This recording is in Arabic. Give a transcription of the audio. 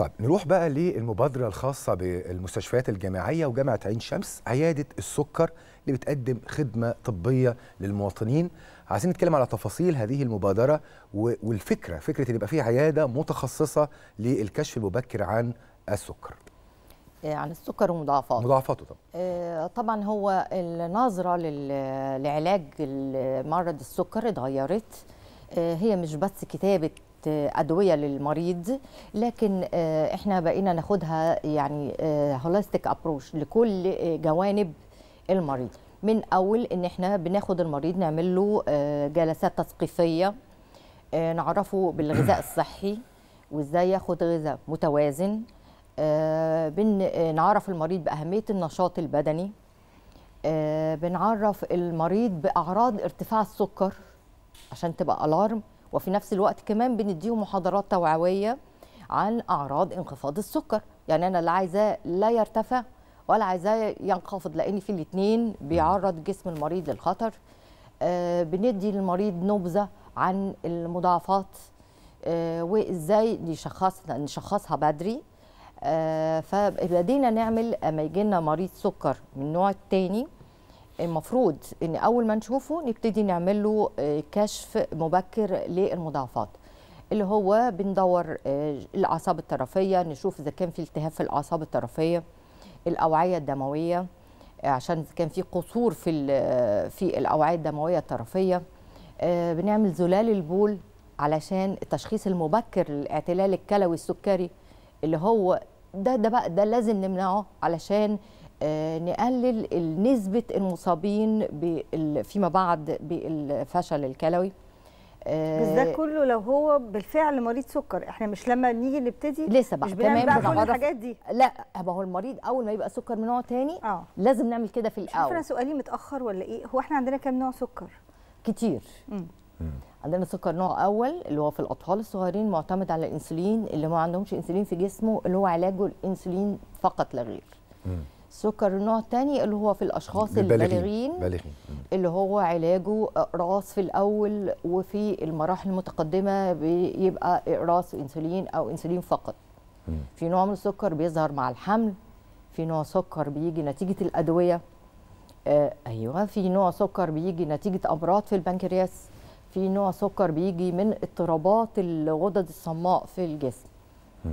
طيب نروح بقى للمبادره الخاصه بالمستشفيات الجامعيه وجامعه عين شمس عياده السكر اللي بتقدم خدمه طبيه للمواطنين عايزين نتكلم على تفاصيل هذه المبادره والفكره فكره ان يبقى فيها عياده متخصصه للكشف المبكر عن السكر آه، عن السكر ومضاعفاته مضاعفاته طبعا آه، طبعا هو النظره لعلاج مرض السكر اتغيرت آه، هي مش بس كتابه ادويه للمريض لكن آه، احنا بقينا ناخدها يعني هولستيك آه، ابروش لكل آه، جوانب المريض من اول ان احنا بناخد المريض نعمل له جلسات تثقيفيه نعرفه بالغذاء الصحي وازاي ياخد غذاء متوازن بنعرف المريض باهميه النشاط البدني بنعرف المريض باعراض ارتفاع السكر عشان تبقى الارم وفي نفس الوقت كمان بنديهم محاضرات توعويه عن اعراض انخفاض السكر يعني انا لا عايزاه لا يرتفع ولا عايزاه ينخفض لان في الاثنين بيعرض جسم المريض للخطر آه، بندي للمريض نبذه عن المضاعفات آه، وازاي نشخصها بدري آه، فبدينا نعمل اما يجي لنا مريض سكر من النوع الثاني المفروض ان اول ما نشوفه نبتدي نعمل له آه، كشف مبكر للمضاعفات اللي هو بندور آه، الاعصاب الطرفيه نشوف اذا كان في التهاب في الاعصاب الطرفيه الاوعيه الدمويه آه، عشان كان في قصور في في الاوعيه الدمويه الطرفيه بنعمل زلال البول علشان التشخيص المبكر للاعتلال الكلوي السكري اللي هو ده ده بقى ده لازم نمنعه علشان آه، نقلل نسبة المصابين فيما بعد بالفشل الكلوي آه، بس ده كله لو هو بالفعل مريض سكر احنا مش لما نيجي نبتدي لسه بقى مش تمام بقى كل الحاجات دي لا ما هو المريض اول ما يبقى سكر من نوع تاني آه. لازم نعمل كده في الاول انا سؤالي متاخر ولا ايه هو احنا عندنا كام نوع سكر كتير مم. عندنا سكر نوع اول اللي هو في الاطفال الصغيرين معتمد على الانسولين اللي ما عندهمش انسولين في جسمه اللي هو علاجه الانسولين فقط لا غير سكر النوع الثاني اللي هو في الاشخاص البالغين اللي هو علاجه اقراص في الاول وفي المراحل المتقدمه بيبقى اقراص انسولين او انسولين فقط في نوع من السكر بيظهر مع الحمل في نوع سكر بيجي نتيجه الادويه آه ايوه في نوع سكر بيجي نتيجه امراض في البنكرياس في نوع سكر بيجي من اضطرابات الغدد الصماء في الجسم